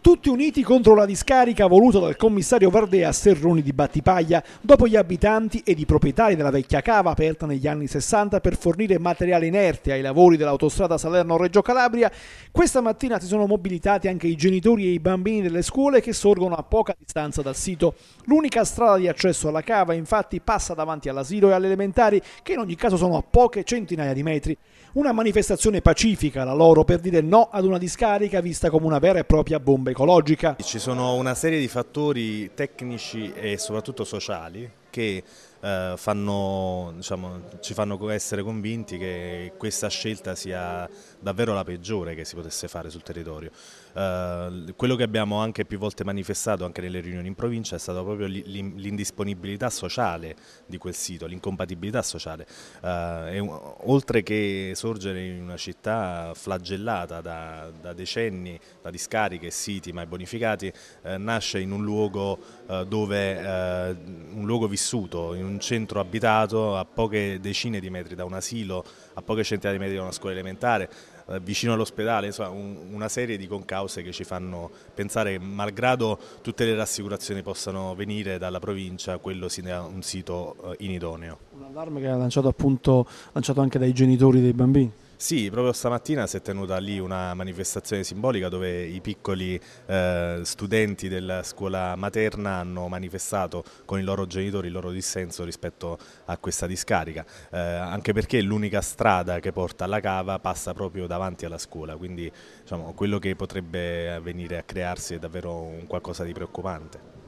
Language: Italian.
tutti uniti contro la discarica voluta dal commissario Vardea a Serroni di Battipaglia, dopo gli abitanti ed i proprietari della vecchia cava aperta negli anni 60 per fornire materiale inerte ai lavori dell'autostrada Salerno-Reggio Calabria, questa mattina si sono mobilitati anche i genitori e i bambini delle scuole che sorgono a poca distanza dal sito. L'unica strada di accesso alla cava infatti passa davanti all'asilo e alle elementari che in ogni caso sono a poche centinaia di metri. Una manifestazione pacifica la loro per dire no ad una discarica vista come una vera e propria bomba ecologica. Ci sono una serie di fattori tecnici e soprattutto sociali che eh, fanno, diciamo, ci fanno essere convinti che questa scelta sia davvero la peggiore che si potesse fare sul territorio. Eh, quello che abbiamo anche più volte manifestato anche nelle riunioni in provincia è stata proprio l'indisponibilità sociale di quel sito, l'incompatibilità sociale. Eh, e, oltre che sorgere in una città flagellata da, da decenni da discariche, siti mai bonificati, eh, nasce in un luogo eh, dove eh, un luogo vissuto, in un un centro abitato a poche decine di metri da un asilo, a poche centinaia di metri da una scuola elementare, eh, vicino all'ospedale, insomma un, una serie di concause che ci fanno pensare che malgrado tutte le rassicurazioni possano venire dalla provincia, quello sia un sito eh, inidoneo. Un allarme che ha lanciato, appunto, lanciato anche dai genitori dei bambini. Sì, proprio stamattina si è tenuta lì una manifestazione simbolica dove i piccoli eh, studenti della scuola materna hanno manifestato con i loro genitori il loro dissenso rispetto a questa discarica, eh, anche perché l'unica strada che porta alla cava passa proprio davanti alla scuola, quindi diciamo, quello che potrebbe venire a crearsi è davvero un qualcosa di preoccupante.